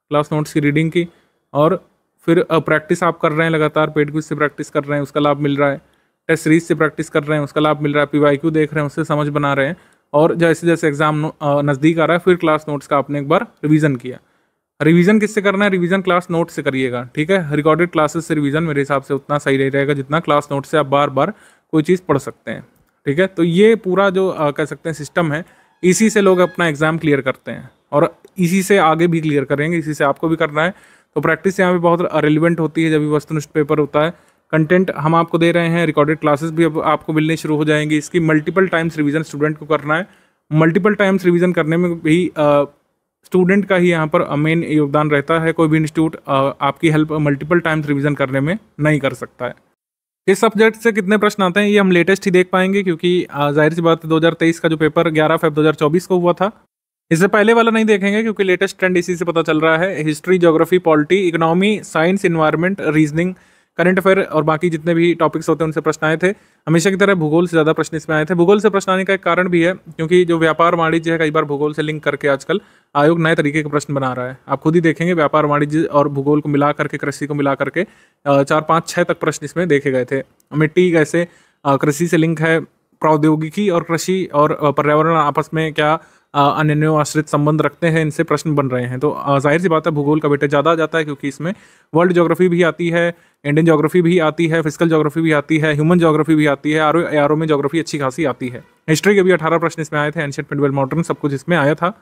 क्लास नोट्स की रीडिंग की और फिर प्रैक्टिस आप कर रहे हैं लगातार पेड क्विज से प्रैक्टिस कर रहे हैं उसका लाभ मिल रहा है टेस्ट सीरीज से प्रैक्टिस कर रहे हैं उसका लाभ मिल रहा है पी वाई क्यू देख रहे हैं उससे समझ बना रहे हैं और जैसे जैसे एग्जाम नज़दीक आ रहा है फिर क्लास नोट्स का आपने एक बार रिवीजन किया रिवीजन किससे करना है रिवीजन क्लास नोट से करिएगा ठीक है रिकॉर्डेड क्लासेस से रिवीजन मेरे हिसाब से उतना सही नहीं रहेगा जितना क्लास नोट से आप बार बार कोई चीज़ पढ़ सकते हैं ठीक है तो ये पूरा जो आ, कह सकते हैं सिस्टम है इसी से लोग अपना एग्ज़ाम क्लियर करते हैं और इसी से आगे भी क्लियर करेंगे इसी से आपको भी करना है तो प्रैक्टिस यहाँ पे बहुत रेलिवेंट होती है जब भी वस्तुनिष्ठ पेपर होता है कंटेंट हम आपको दे रहे हैं रिकॉर्डेड क्लासेस भी अब आपको मिलने शुरू हो जाएंगी इसकी मल्टीपल टाइम्स रिवीजन स्टूडेंट को करना है मल्टीपल टाइम्स रिवीजन करने में भी स्टूडेंट का ही यहाँ पर मेन योगदान रहता है कोई भी इंस्टीट्यूट आपकी हेल्प मल्टीपल टाइम्स रिवीजन करने में नहीं कर सकता है इस सब्जेक्ट से कितने प्रश्न आते हैं ये हम लेटेस्ट ही देख पाएंगे क्योंकि जाहिर सी बात है दो का जो पेपर 11 फेब 2024 को हुआ था इससे पहले वाला नहीं देखेंगे क्योंकि लेटेस्ट ट्रेंड इसी से पता चल रहा है history geography polity economy science environment reasoning current affair और बाकी जितने भी टॉपिक्स होते हैं उनसे प्रश्न आए थे हमेशा की तरह भूगोल से ज़्यादा प्रश्न इसमें आए थे भूगोल से प्रश्न आने का एक कारण भी है क्योंकि जो व्यापार वाणिज्य है कई बार भूगोल से लिंक करके आजकल आयोग नए तरीके के प्रश्न बना रहा है आप खुद ही देखेंगे व्यापार वाणिज्य और भूगोल को मिला करके कृषि को मिला करके चार पाँच छः तक प्रश्न इसमें देखे गए थे मिट्टी कैसे कृषि से लिंक है प्रौद्योगिकी और कृषि और पर्यावरण आपस में क्या आश्रित संबंध रखते हैं इनसे प्रश्न बन रहे हैं तो जाहिर सी बात है भूगोल का बेटा ज़्यादा आ जाता है क्योंकि इसमें वर्ल्ड जोग्राफी भी आती है इंडियन जोग्राफी भी आती है फिजिकल जोग्राफी भी आती है ह्यूमन जोग्राफी भी आती है आर आर में जोग्राफी अच्छी खासी आती है हिस्ट्री के भी अठारह प्रश्न इसमें आए थे एंशियट मिडवेल मॉडर्न सब कुछ इसमें आया था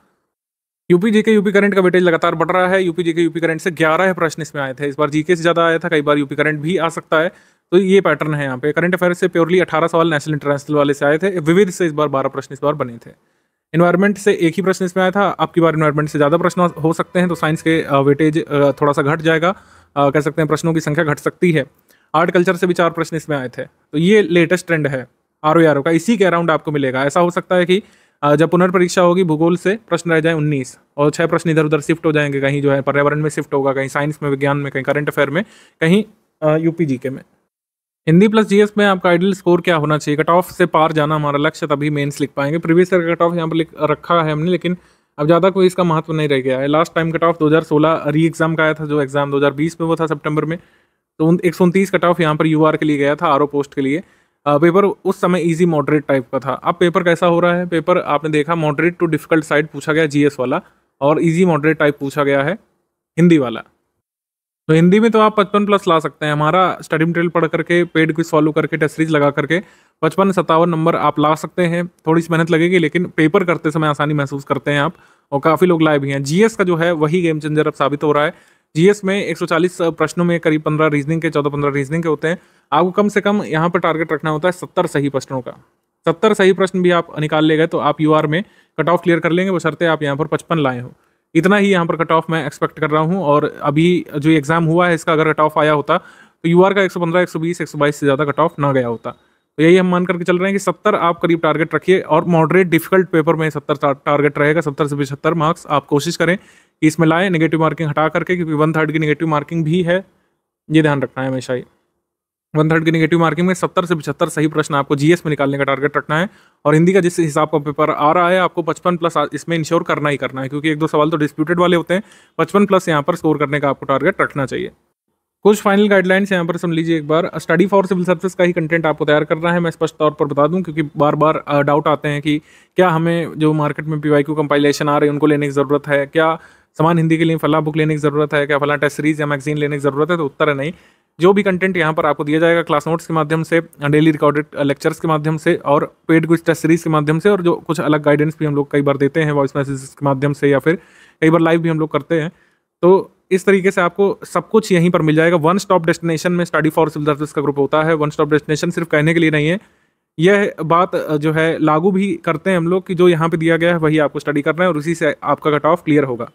यूपी जी के यूपी करंट का वेटेज लगातार बढ़ रहा है यूपी जी के यूपी करंट से ग्यारह प्रश्न इसमें आए थे इस बार जीके से ज़्यादा आया था कई बार यूपी करंट भी आ सकता है तो ये पैटर्न है यहाँ पे करंट अफेयर से प्योरली अठारह सवाल नेशनल इंटरनेशनल वाले से आए थे विविध से इस बार बारह प्रश्न इस बार बने थे इन्वायरमेंट से एक ही प्रश्न इसमें आया था आपकी बार इन्वायरमेंट से ज़्यादा प्रश्न हो सकते हैं तो साइंस के वेटेज थोड़ा सा घट जाएगा कह सकते हैं प्रश्नों की संख्या घट सकती है आर्ट कल्चर से भी चार प्रश्न इसमें आए थे तो ये लेटेस्ट ट्रेंड है आर ओ e का इसी के अराउंड आपको मिलेगा ऐसा हो सकता है कि जब पुनर्परीक्षा होगी भूगोल से प्रश्न रह जाए उन्नीस और छः प्रश्न इधर उधर शिफ्ट हो जाएंगे कहीं जो है पर्यावरण में शिफ्ट होगा कहीं साइंस में विज्ञान में कहीं करंट अफेयर में कहीं यूपी जी के में हिंदी प्लस जीएस में आपका आइडियल स्कोर क्या होना चाहिए कट ऑफ से पार जाना हमारा लक्ष्य तभी मेंस लिख पाएंगे प्रीवियस ईयर कट ऑफ यहाँ पर रखा है हमने लेकिन अब ज़्यादा कोई इसका महत्व नहीं रह गया है लास्ट टाइम कट ऑफ 2016 री एग्ज़ाम का आया था जो एग्ज़ाम 2020 में वो था सितंबर में तो एक सौ उनतीस कट ऑफ यहाँ पर यू के लिए गया था आर पोस्ट के लिए आ, पेपर उस समय ईजी मॉडरेट टाइप का था अब पेपर कैसा हो रहा है पेपर आपने देखा मॉडरेट टू डिफिकल्ट साइड पूछा गया जीएस वाला और ईजी मॉडरेट टाइप पूछा गया है हिंदी वाला तो हिंदी में तो आप पचपन प्लस ला सकते हैं हमारा स्टडी मटेरियल पढ़ करके पेड क्विज सॉल्व करके टेस्ट सीरीज लगा करके पचपन सत्तावन नंबर आप ला सकते हैं थोड़ी सी मेहनत लगेगी लेकिन पेपर करते समय आसानी महसूस करते हैं आप और काफ़ी लोग लाए भी हैं जीएस का जो है वही गेम चेंजर अब साबित हो रहा है जीएस में 140 प्रश्नों में करीब 15 रीजनिंग के 14-15 रीजनिंग के होते हैं आपको कम से कम यहाँ पर टारगेट रखना होता है सत्तर सही प्रश्नों का सत्तर सही प्रश्न भी आप निकाल ले गए तो आप यू में कट ऑफ क्लियर कर लेंगे वो शर्ते आप यहाँ पर पचपन लाए हो इतना ही यहाँ पर कट ऑफ मैं एक्सपेक्ट कर रहा हूँ और अभी जो एग्ज़ाम हुआ है इसका अगर कट ऑफ आया होता तो यू का एक सौ पंद्रह एक सौ बीस एक सौ बाईस से ज़्यादा कट ऑफ ना गया होता तो यही हम मान करके चल रहे हैं कि सत्तर आप करीब टारगेट रखिए और मॉडरेट डिफिकल्ट पेपर में सत्तर टारगेट रहेगा सत्तर से पचहत्तर मार्क्स आप कोशिश करें कि इसमें लाएँ नेगेटिव मार्किंग हटा करके क्योंकि वन थर्ड की नेगेटिव मार्किंग भी है ये ध्यान रखना है हमेशा ही वन थर्ड की निगेटिव मार्किंग में सत्तर से पचहत्तर सही प्रश्न आपको जीएस में निकालने का टारगेट रखना है और हिंदी का जिस हिसाब का पेपर आ रहा है आपको पचपन प्लस इसमें इंश्योर करना ही करना है क्योंकि एक दो सवाल तो डिस्प्यूटेड वाले होते हैं पचपन प्लस यहाँ पर स्कोर करने का आपको टारगेट रखना चाहिए कुछ फाइनल गाइडलाइंस यहाँ पर सुन लीजिए एक बार स्टडी फॉर सिविल सर्विस का ही कंटेंट आपको तैयार करना है मैं स्पष्ट तौर पर बता दूं क्योंकि बार बार डाउट आते हैं कि क्या हमें जो मार्केट में पी वाई क्यू कंपाइलेशन आ रही है उनको लेने की ज़रूरत है क्या समान हिंदी के लिए फला बुक लेने की ज़रूरत है क्या फला टेस्ट सीरीज या मैगजीन लेने की ज़रूरत है तो उत्तर है नहीं जो भी कंटेंट यहाँ पर आपको दिया जाएगा क्लास नोट्स के माध्यम से डेली रिकॉर्डेड लेक्चर्स के माध्यम से और पेड कुछ टेस्ट सीरीज के माध्यम से और जो कुछ अलग गाइडेंस भी हम लोग कई बार देते हैं वॉइस मैसेज के माध्यम से या फिर कई बार लाइव भी हम लोग करते हैं तो इस तरीके से आपको सब कुछ यहीं पर मिल जाएगा वन स्टॉप डेस्टिनेशन में स्टडी फॉर सिविल सर्विस का ग्रुप होता है वन स्टॉप डेस्टिनेशन सिर्फ कहने के लिए नहीं है यह बात जो है लागू भी करते हैं हम लोग कि जो यहाँ पे दिया गया है वही आपको स्टडी करना है और उसी से आपका कट ऑफ क्लियर होगा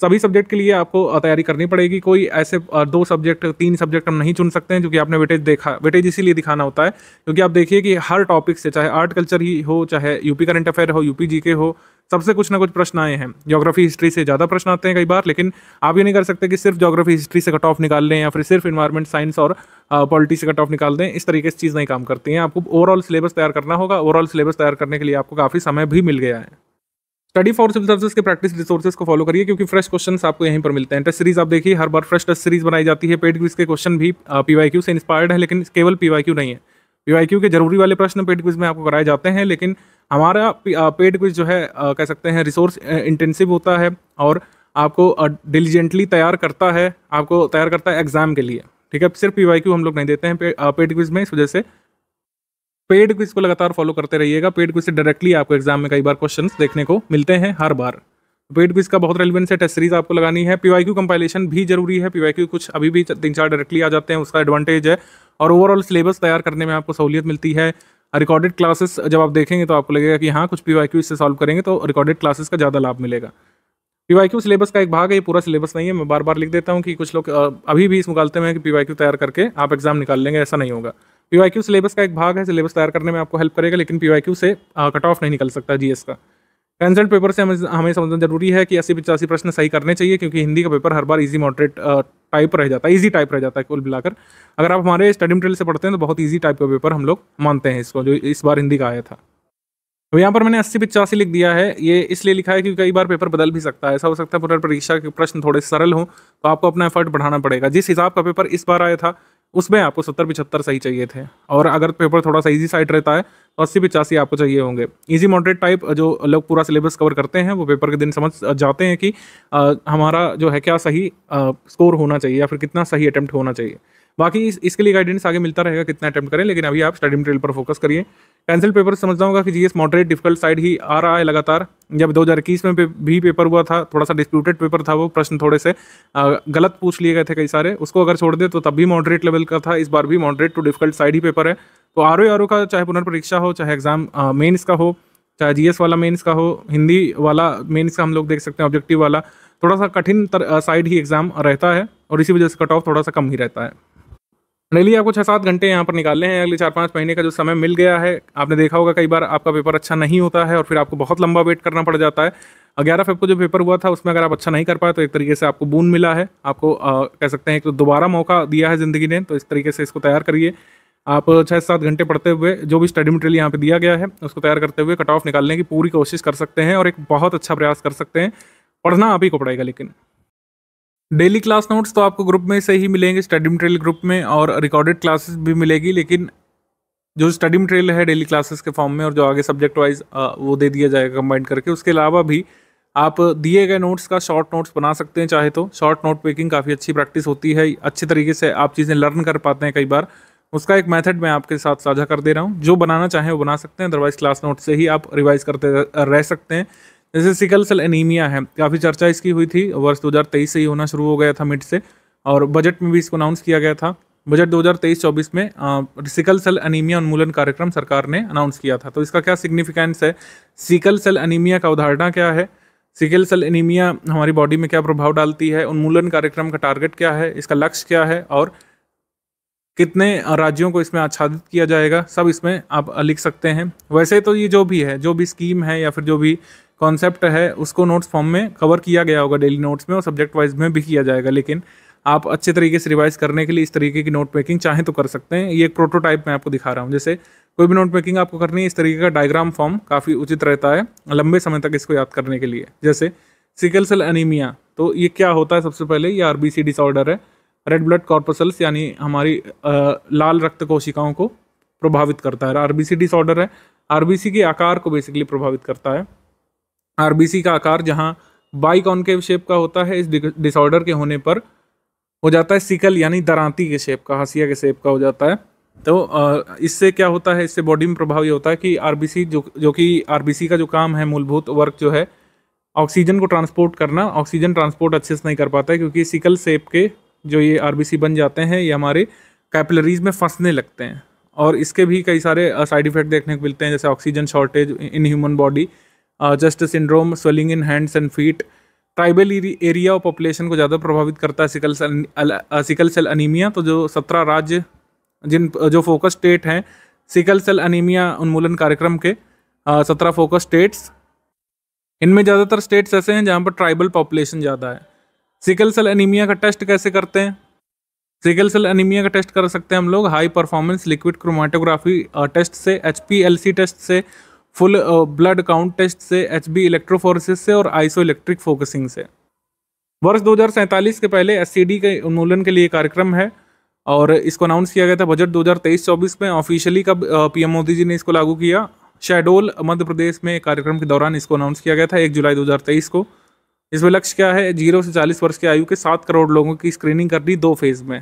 सभी सब्जेक्ट के लिए आपको तैयारी करनी पड़ेगी कोई ऐसे दो सब्जेक्ट तीन सब्जेक्ट हम नहीं चुन सकते हैं क्योंकि आपने वेटेज देखा वेटेज इसीलिए दिखाना होता है क्योंकि आप देखिए कि हर टॉपिक से चाहे आर्ट कल्चर ही हो चाहे यूपी करंट अफेयर हो यूपी जी के हो सबसे कुछ ना कुछ प्रश्न आए हैं ज्योग्राफी हिस्ट्री से ज़्यादा प्रश्न आते हैं कई बार लेकिन आप ये नहीं कर सकते कि सिर्फ ज्योग्राफी हिस्ट्री से कट ऑफ निकाल लें या फिर सिर्फ इन्वायरमेंट साइंस और पॉलिटी से कट ऑफ निकाल दें इस तरीके से चीज़ नहीं काम करती हैं आपको ओवरऑल सिलेबस तैयार करना होगा ओवरऑल सिलेबस तैयार करने के लिए आपको काफ़ी समय भी मिल गया है स्टडी फॉर सिविल सर्विस के प्रैक्टिस रिसोर्सेज को फॉलो करिए क्योंकि फ्रेश क्वेश्चन आपको यहीं पर मिलते हैं टेस्ट सीरीज आप देखिए हर बार फ्रेश टेस्ट सीरीज बनाई जाती है पेड क्विज के क्वेश्चन भी पीवाई से इंस्पायर्ड है लेकिन केवल पीवाई नहीं है पीवाई के जरूरी वाले प्रश्न पेड क्विज में आपको कराए जाते हैं लेकिन हमारा पेड क्विज जो है कह सकते हैं रिसोर्स इंटेंसिव होता है और आपको डिलीजेंटली तैयार करता है आपको तैयार करता है एग्जाम के लिए ठीक है सिर्फ पी हम लोग नहीं देते हैं पेड क्विज में इस वजह से पेड क्विज को लगातार फॉलो करते रहिएगा पेड क्विज से डायरेक्टली आपको एग्जाम में कई बार क्वेश्चन देखने को मिलते हैं हर बार पेड क्विज का बहुत रेलिवेंस है टेस्ट सीरीज आपको लगानी है पीवाई क्यू कंपाइलेशन भी जरूरी है पीवाई क्यू कुछ अभी भी तीन चार डायरेक्टली आ जाते हैं उसका एडवांटेज है और ओवरऑल सिलेबस तैयार करने में आपको सहूलियत मिलती है रिकॉर्डेड क्लासेस जब आप देखेंगे तो आपको लगेगा कि हाँ कुछ पी वाई क्यू इससे सॉल्व करेंगे तो रिकॉर्डेड क्लासेस का ज़्यादा लाभ मिलेगा पी वाई क्यू सिलेबस का एक भाग है ये पूरा सिलेबस नहीं है मैं बार बार लिख देता हूँ कि कुछ लोग अभी भी इस मुकालते में हैं कि पी वाई क्यू तैयार करके आप एग्जाम निकाल लेंगे ऐसा नहीं होगा पी सिलेबस का एक भाग है सिलेबस तैयार करने में आपको हेल्प करेगा लेकिन पी से कट ऑफ नहीं निकल सकता जी का कंसल्ट पेपर से हमें हमें समझना जरूरी है कि अस्सी पचासी प्रश्न सही करने चाहिए क्योंकि हिंदी का पेपर हर बार इजी मॉडरेट टाइप रह जाता है इजी टाइप रह जाता है कुल मिलाकर अगर आप हमारे स्टडी मटेरियल से पढ़ते हैं तो बहुत इजी टाइप का पेपर हम लोग मानते हैं इसको जो इस बार हिंदी का आया था तो यहाँ पर मैंने अस्सी पिचासी लिख दिया है ये इसलिए लिखा है क्योंकि कई बार पेपर बदल भी सकता है ऐसा हो सकता है पुनर्परीक्षा के प्रश्न थोड़े सरल हों तो आपको अपना एफर्ट बढ़ाना पड़ेगा जिस हिसाब का पेपर इस बार आया था उसमें आपको सत्तर पिछहत्तर सही चाहिए थे और अगर पेपर थोड़ा सा ईजी साइड रहता है तो अस्सी पिचासी आपको चाहिए होंगे ईजी मॉडरेट टाइप जो लोग पूरा सिलेबस कवर करते हैं वो पेपर के दिन समझ जाते हैं कि आ, हमारा जो है क्या सही आ, स्कोर होना चाहिए या फिर कितना सही अटैम्प्ट होना चाहिए बाकी इस, इसके लिए गाइडेंस आगे मिलता रहेगा कितना अटैम्प्ट करें लेकिन अभी आप स्टडी मटेरियल पर फोकस करिए कैंसिल पेपर समझता हूँ कि G S moderate difficult side ही आ रहा है लगातार जब 2021 में पे, भी पेपर हुआ था थोड़ा सा डिस्प्यूटेड पेपर था वो प्रश्न थोड़े से आ, गलत पूछ लिए गए थे कई सारे उसको अगर छोड़ दे तो तब भी मॉडरेट लेवल का था इस बार भी मॉडरेट टू डिफिकल्ट साइड ही पेपर है तो आर ओ का चाहे पुनर्परीक्षा हो चाहे एग्जाम मेन्स का हो चाहे जीएस वाला मेंस का हो हिंदी वाला मेंस का हम लोग देख सकते हैं ऑब्जेक्टिव वाला थोड़ा सा कठिन साइड ही एग्ज़ाम रहता है और इसी वजह से कट ऑफ थोड़ा सा कम ही रहता है डेली आपको छः सात घंटे यहाँ पर निकालने हैं अगले चार पाँच महीने का जो समय मिल गया है आपने देखा होगा कई बार आपका पेपर अच्छा नहीं होता है और फिर आपको बहुत लंबा वेट करना पड़ जाता है ग्यारह फेब को जो पेपर हुआ था उसमें अगर आप अच्छा नहीं कर पाए तो एक तरीके से आपको बून मिला है आपको आ, कह सकते हैं कि तो दोबारा मौका दिया है ज़िंदगी ने तो इस तरीके से इसको तैयार करिए आप छः सात घंटे पढ़ते हुए जो भी स्टडी मटेरियल यहाँ पर दिया गया है उसको तैयार करते हुए कट ऑफ निकालने की पूरी कोशिश कर सकते हैं और एक बहुत अच्छा प्रयास कर सकते हैं पढ़ना आप ही को पड़ेगा लेकिन डेली क्लास नोट्स तो आपको ग्रुप में से ही मिलेंगे स्टडी मटेरियल ग्रुप में और रिकॉर्डेड क्लासेस भी मिलेगी लेकिन जो स्टडी मटेरियल है डेली क्लासेस के फॉर्म में और जो आगे सब्जेक्ट वाइज वो दे दिया जाएगा कंबाइंड करके उसके अलावा भी आप दिए गए नोट्स का शॉर्ट नोट्स बना सकते हैं चाहे तो शॉर्ट नोट मेकिंग काफ़ी अच्छी प्रैक्टिस होती है अच्छे तरीके से आप चीज़ें लर्न कर पाते हैं कई बार उसका एक मेथड मैं आपके साथ साझा कर दे रहा हूँ जो बनाना चाहें वो बना सकते हैं अदरवाइज क्लास नोट से ही आप रिवाइज करते रह सकते हैं जैसे सिकल सेल एनीमिया है काफ़ी चर्चा इसकी हुई थी वर्ष 2023 से ही होना शुरू हो गया था मिड से और बजट में भी इसको अनाउंस किया गया था बजट 2023-24 में आ, सिकल सेल अनीमिया उन्मूलन कार्यक्रम सरकार ने अनाउंस किया था तो इसका क्या सिग्निफिकेंस है सिकल सेल अनीमिया का उदाहरणा क्या है सिकल सेल एनीमिया हमारी बॉडी में क्या प्रभाव डालती है उन्मूलन कार्यक्रम का टारगेट क्या है इसका लक्ष्य क्या है और कितने राज्यों को इसमें आच्छादित किया जाएगा सब इसमें आप लिख सकते हैं वैसे तो ये जो भी है जो भी स्कीम है या फिर जो भी कॉन्सेप्ट है उसको नोट्स फॉर्म में कवर किया गया होगा डेली नोट्स में और सब्जेक्ट वाइज में भी किया जाएगा लेकिन आप अच्छे तरीके से रिवाइज करने के लिए इस तरीके की नोट मेकिंग चाहें तो कर सकते हैं ये एक प्रोटोटाइप मैं आपको दिखा रहा हूँ जैसे कोई भी नोट मेकिंग आपको करनी है इस तरीके का डायग्राम फॉर्म काफ़ी उचित रहता है लंबे समय तक इसको याद करने के लिए जैसे सिकल सेल एनीमिया तो ये क्या होता है सबसे पहले ये आर डिसऑर्डर है रेड ब्लड कॉर्पसल्स यानी हमारी लाल रक्त कोशिकाओं को प्रभावित करता है आर डिसऑर्डर है आर के आकार को बेसिकली प्रभावित करता है आर का आकार जहाँ बाई कॉन्केव शेप का होता है इस डिसऑर्डर के होने पर हो जाता है सिकल यानी दरांती के शेप का हसिया के शेप का हो जाता है तो इससे क्या होता है इससे बॉडी में प्रभाव ये होता है कि आर जो जो कि आर का जो काम है मूलभूत वर्क जो है ऑक्सीजन को ट्रांसपोर्ट करना ऑक्सीजन ट्रांसपोर्ट अच्छे से नहीं कर पाता है क्योंकि सिकल सेप के जो ये आर बन जाते हैं ये हमारे कैपलरीज में फंसने लगते हैं और इसके भी कई सारे साइड इफेक्ट देखने को मिलते हैं जैसे oxygen shortage in human body chest syndrome swelling in hands and feet tribal area और पॉपुलेशन को ज़्यादा प्रभावित करता है sickle cell sickle cell anaemia तो जो सत्रह राज्य जिन जो फोकस स्टेट हैं सिकल सेल अनीमिया उन्मूलन कार्यक्रम के सत्रह फोकस स्टेट्स इनमें ज़्यादातर स्टेट्स ऐसे हैं जहाँ पर ट्राइबल पॉपुलेशन ज़्यादा है सिकल सेल अनीमिया का टेस्ट कैसे करते हैं सिकल सेल अनीमिया का टेस्ट कर सकते हैं हम लोग high performance liquid chromatography test से एच टेस्ट से फुल ब्लड काउंट टेस्ट से एच बी इलेक्ट्रोफोरसिस से और आइसो इलेक्ट्रिक फोकसिंग से वर्ष दो के पहले एस के उन्मूलन के लिए कार्यक्रम है और इसको अनाउंस किया गया था बजट 2023-24 में ऑफिशियली कब पीएम मोदी जी ने इसको लागू किया शेडोल मध्य प्रदेश में कार्यक्रम के दौरान इसको अनाउंस किया गया था एक जुलाई 2023 को इसमें लक्ष्य क्या है जीरो से चालीस वर्ष की आयु के सात करोड़ लोगों की स्क्रीनिंग करनी दो फेज़ में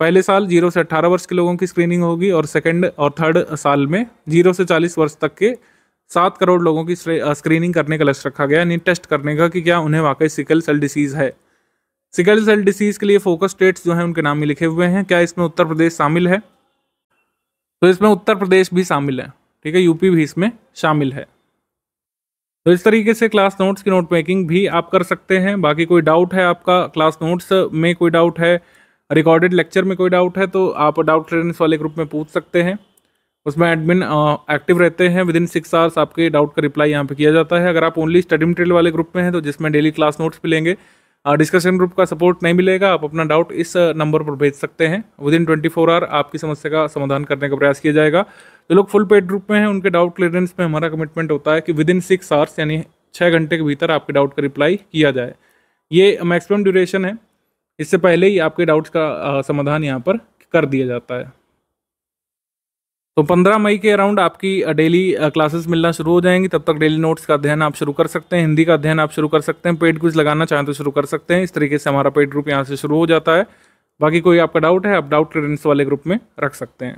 पहले साल जीरो से अट्ठारह वर्ष के लोगों की स्क्रीनिंग होगी और सेकेंड और थर्ड साल में जीरो से चालीस वर्ष तक के सात करोड़ लोगों की स्क्रीनिंग करने का लक्ष्य रखा गया यानी टेस्ट करने का कि क्या उन्हें वाकई सिकल सेल डिसीज़ है सिकल सेल डिसीज़ के लिए फोकस स्टेट्स जो हैं उनके नाम में लिखे हुए हैं क्या इसमें उत्तर प्रदेश शामिल है तो इसमें उत्तर प्रदेश भी शामिल है ठीक है यूपी भी इसमें शामिल है तो इस तरीके से क्लास नोट्स की नोट मेकिंग भी आप कर सकते हैं बाकी कोई डाउट है आपका क्लास नोट्स में कोई डाउट है रिकॉर्डेड लेक्चर में कोई डाउट है तो आप डाउट ट्रेनिंग्स वाले ग्रुप में पूछ सकते हैं उसमें एडमिन एक्टिव रहते हैं विद इन सिक्स आवर्स आपके डाउट का रिप्लाई यहाँ पे किया जाता है अगर आप ओनली स्टडी मटेरियल वाले ग्रुप में हैं तो जिसमें डेली क्लास नोट्स भी लेंगे डिस्कशन ग्रुप का सपोर्ट नहीं मिलेगा आप अपना डाउट इस नंबर पर भेज सकते हैं within twenty four hour आपकी समस्या का समाधान करने का प्रयास किया जाएगा जो लोग फुल पेड ग्रुप में हैं उनके डाउट क्लियरेंस में हमारा कमिटमेंट होता है कि विद इन सिक्स आवर्स यानी छः घंटे के भीतर आपके डाउट का रिप्लाई किया जाए ये मैक्सिमम ड्यूरेशन है इससे पहले ही आपके डाउट्स का समाधान यहाँ पर कर दिया जाता है तो 15 मई के अराउंड आपकी डेली क्लासेस मिलना शुरू हो जाएंगी तब तक डेली नोट्स का अध्ययन आप शुरू कर सकते हैं हिंदी का अध्ययन आप शुरू कर सकते हैं पेड कुछ लगाना चाहें तो शुरू कर सकते हैं इस तरीके से हमारा पेड ग्रुप यहाँ से शुरू हो जाता है बाकी कोई आपका डाउट है आप डाउट क्लियरेंस वाले ग्रुप में रख सकते हैं